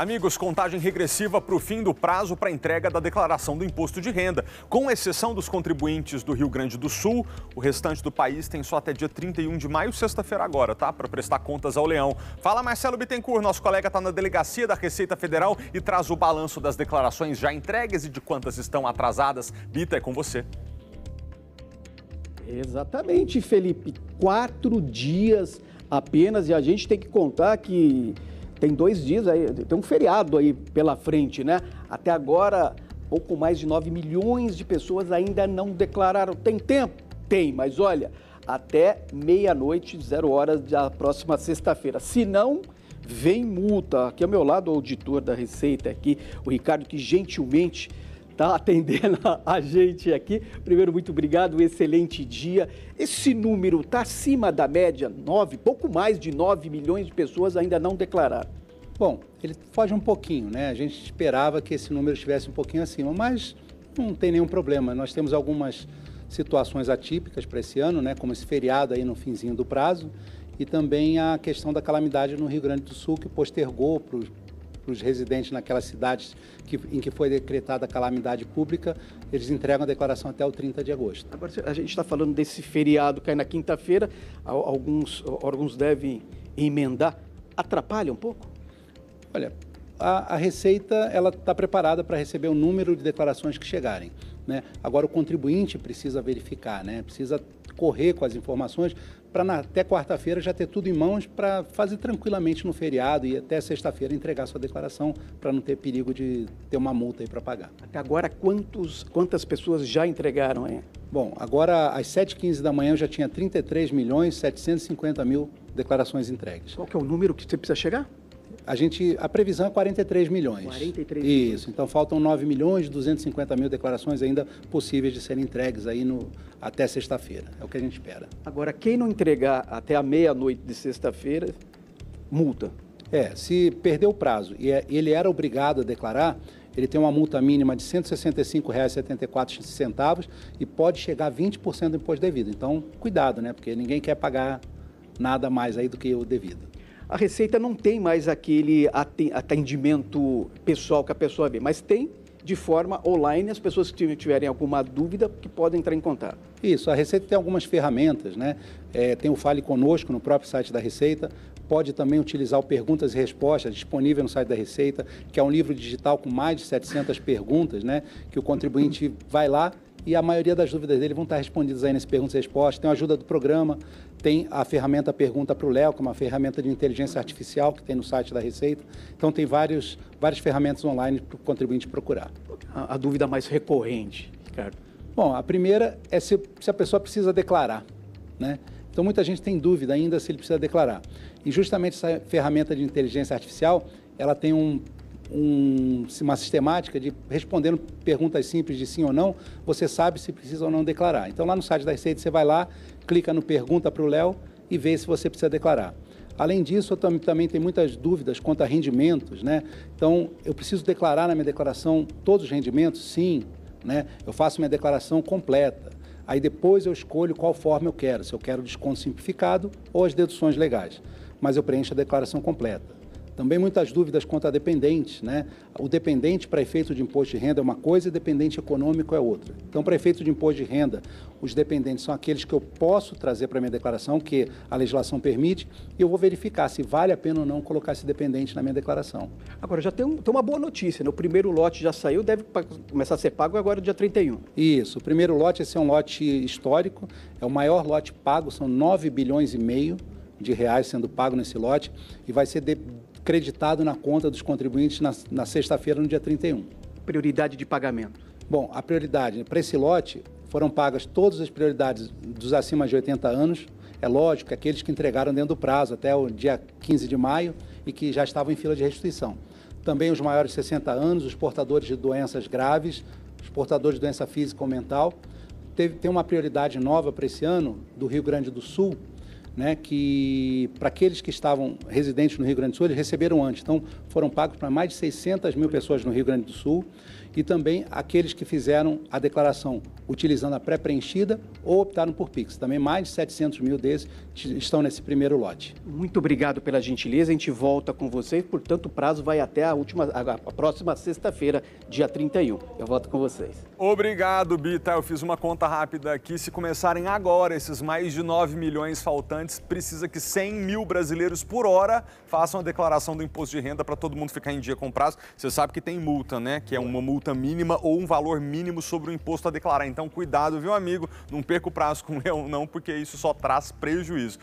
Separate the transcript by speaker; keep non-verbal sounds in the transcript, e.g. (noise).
Speaker 1: Amigos, contagem regressiva para o fim do prazo para entrega da declaração do imposto de renda. Com exceção dos contribuintes do Rio Grande do Sul, o restante do país tem só até dia 31 de maio, sexta-feira agora, tá? Para prestar contas ao Leão. Fala Marcelo Bittencourt, nosso colega está na delegacia da Receita Federal e traz o balanço das declarações já entregues e de quantas estão atrasadas. Bita, é com você.
Speaker 2: Exatamente, Felipe. Quatro dias apenas e a gente tem que contar que tem dois dias aí, tem um feriado aí pela frente, né? Até agora, pouco mais de 9 milhões de pessoas ainda não declararam. Tem tempo? Tem, mas olha, até meia-noite, zero horas da próxima sexta-feira. Se não, vem multa. Aqui ao meu lado, o auditor da Receita aqui, o Ricardo, que gentilmente tá atendendo (laughs) a gente aqui. Primeiro, muito obrigado, um excelente dia. Esse número está acima da média,
Speaker 3: 9, pouco mais de 9 milhões de pessoas ainda não declararam. Bom, ele foge um pouquinho, né? A gente esperava que esse número estivesse um pouquinho acima, mas não tem nenhum problema. Nós temos algumas situações atípicas para esse ano, né, como esse feriado aí no finzinho do prazo, e também a questão da calamidade no Rio Grande do Sul, que postergou para para os residentes naquelas cidades que, em que foi decretada a calamidade pública, eles entregam a declaração até o 30 de agosto. Agora, a gente está falando desse feriado cai na quinta-feira, alguns órgãos devem emendar. Atrapalha um pouco? Olha, a, a Receita ela está preparada para receber o número de declarações que chegarem. Né? Agora, o contribuinte precisa verificar, né? precisa correr com as informações, para até quarta-feira já ter tudo em mãos para fazer tranquilamente no feriado e até sexta-feira entregar sua declaração para não ter perigo de ter uma multa aí para pagar. Até agora, quantos, quantas pessoas já entregaram, hein? Bom, agora às 7h15 da manhã eu já tinha 33 milhões 750 mil declarações entregues. Qual que é o número que você precisa chegar? A gente, a previsão é 43 milhões. 43 milhões. Isso, então faltam 9 milhões e 250 mil declarações ainda possíveis de serem entregues aí no, até sexta-feira. É o que a gente espera. Agora, quem não entregar até a meia-noite de sexta-feira, multa. É, se perdeu o prazo e é, ele era obrigado a declarar, ele tem uma multa mínima de R$ 165,74 e pode chegar a 20% do imposto devido. Então, cuidado, né? Porque ninguém quer pagar nada mais aí do que o devido a Receita não tem mais aquele
Speaker 2: atendimento pessoal que a pessoa vê, mas tem de forma online as pessoas que tiverem alguma
Speaker 3: dúvida que podem entrar em contato. Isso, a Receita tem algumas ferramentas, né? É, tem o Fale Conosco no próprio site da Receita, pode também utilizar o Perguntas e Respostas, disponível no site da Receita, que é um livro digital com mais de 700 perguntas, né? Que o contribuinte vai lá, e a maioria das dúvidas dele vão estar respondidas aí nesse Perguntas e Respostas. Tem a ajuda do programa, tem a ferramenta Pergunta para o Léo, que é uma ferramenta de inteligência artificial que tem no site da Receita. Então, tem vários, várias ferramentas online para o contribuinte procurar. A, a, dúvida mais recorrente, Ricardo? Bom, a primeira é se, se a pessoa precisa declarar, né? Então, muita gente tem dúvida ainda se ele precisa declarar. E justamente essa ferramenta de inteligência artificial, ela tem um um, uma sistemática de respondendo perguntas simples de sim ou não, você sabe se precisa ou não declarar. Então, lá no site da Receita, você vai lá, clica no Pergunta para o Léo e vê se você precisa declarar. Além disso, eu também tenho muitas dúvidas quanto a rendimentos, né? Então, eu preciso declarar na minha declaração todos os rendimentos? Sim, né? Eu faço minha declaração completa. Aí depois eu escolho qual forma eu quero, se eu quero desconto simplificado ou as deduções legais. Mas eu preencho a declaração completa. Também muitas dúvidas quanto a dependente. Né? O dependente para efeito de imposto de renda é uma coisa e dependente econômico é outra. Então, para efeito de imposto de renda, os dependentes são aqueles que eu posso trazer para minha declaração, que a legislação permite, e eu vou verificar se vale a pena ou não colocar esse dependente na minha declaração. Agora, já tem, um, tem uma boa notícia, né? o primeiro lote já saiu, deve começar a ser pago agora dia 31. Isso, o primeiro lote, esse é um lote histórico, é o maior lote pago, são 9 bilhões e meio de reais sendo pago nesse lote e vai ser de, creditado na conta dos contribuintes na, na sexta-feira, no dia 31. Prioridade de pagamento? Bom, a prioridade, né, para esse lote, foram pagas todas as prioridades dos acima de 80 anos. É lógico, aqueles que entregaram dentro do prazo, até o dia 15 de maio, e que já estavam em fila de restituição. Também os maiores de 60 anos, os portadores de doenças graves, os portadores de doença física ou mental. Teve, tem uma prioridade nova para esse ano, do Rio Grande do Sul, né, que para aqueles que estavam residentes no Rio Grande do Sul, eles receberam antes. Então, foram pagos para mais de 600 mil pessoas no Rio Grande do Sul e também aqueles que fizeram a declaração utilizando a pré-preenchida ou optaram por Pix. Também mais de 700 mil desses estão nesse primeiro lote. Muito obrigado pela gentileza. A gente volta com vocês, portanto, o prazo vai até a,
Speaker 2: última, a próxima sexta-feira, dia 31. Eu volto com vocês.
Speaker 1: Obrigado, Bita. Eu fiz uma conta rápida aqui. Se começarem agora esses mais de 9 milhões faltantes, precisa que 100 mil brasileiros por hora façam a declaração do imposto de renda para todo mundo ficar em dia com o prazo. Você sabe que tem multa, né? Que é uma multa mínima ou um valor mínimo sobre o imposto a declarar. Então, então, cuidado, viu, amigo? Não perca o prazo com (laughs) leão, não, porque isso só traz prejuízo.